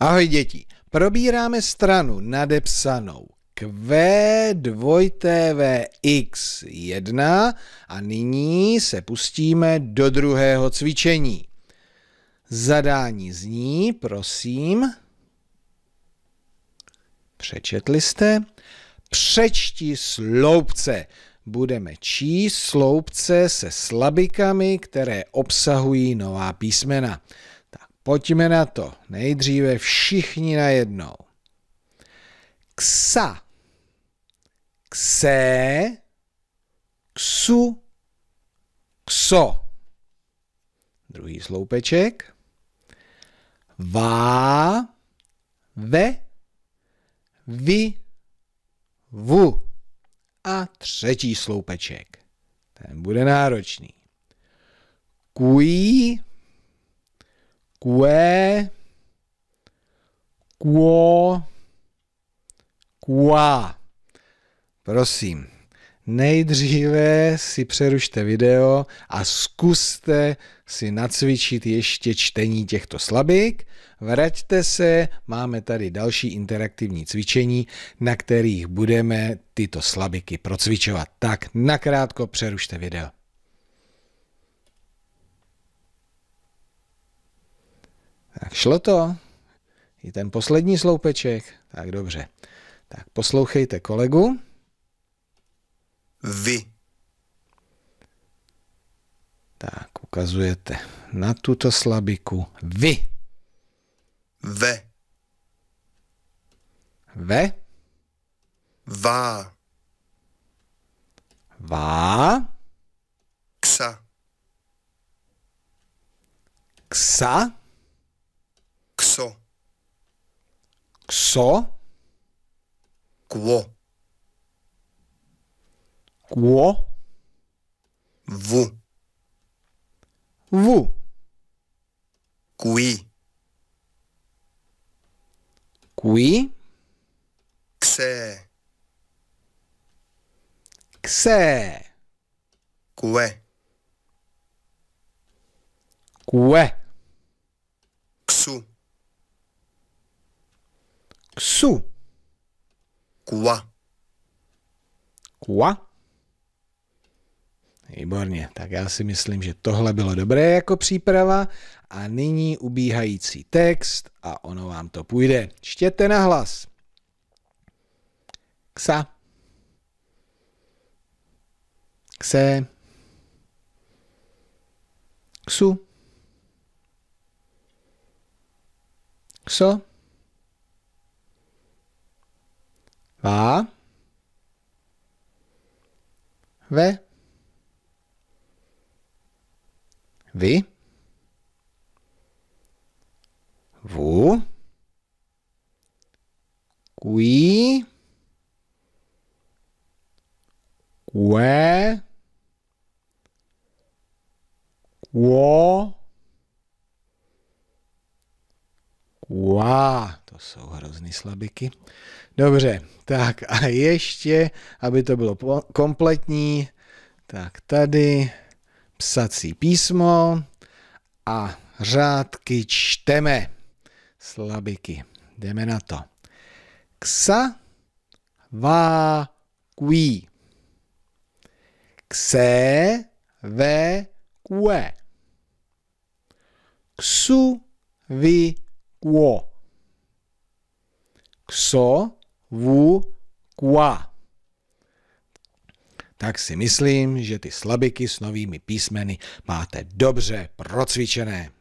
Ahoj děti, probíráme stranu nadepsanou Q2TVX1 a nyní se pustíme do druhého cvičení. Zadání zní, prosím. Přečetli jste? Přečti sloupce. Budeme číst sloupce se slabikami, které obsahují nová písmena. Pojďme na to. Nejdříve všichni najednou. Ksa. Kse. Ksu. Kso. Druhý sloupeček. Vá. Ve. Vy. Vu. A třetí sloupeček. Ten bude náročný. Kují Kue, Kuo. Kua. Prosím, nejdříve si přerušte video a zkuste si nacvičit ještě čtení těchto slabik. Vraťte se, máme tady další interaktivní cvičení, na kterých budeme tyto slabiky procvičovat. Tak nakrátko přerušte video. Šlo to? I ten poslední sloupeček? Tak dobře. Tak poslouchejte kolegu. Vy. Tak ukazujete na tuto slabiku. Vy. Ve. Ve. Vá. Vá. Ksa. Ksa. XO Quo Quo V V Qui Qui Xe Xe Que Que Xu Su. Kua. Kua? Výborně, tak já si myslím, že tohle bylo dobré jako příprava a nyní ubíhající text a ono vám to půjde. Čtěte na hlas. Ksa. Kse. Ksu. Kso. Va. Ve. W. W. Qui. Que. Quo. Qua. jsou hrozný slabiky. Dobře, tak a ještě, aby to bylo kompletní, tak tady psací písmo a řádky čteme. Slabiky. Jdeme na to. Ksa, vá, kují. Kse, ve, kue. Ksu, vi, kuo kso, vu, kua. Tak si myslím, že ty slabiky s novými písmeny máte dobře procvičené.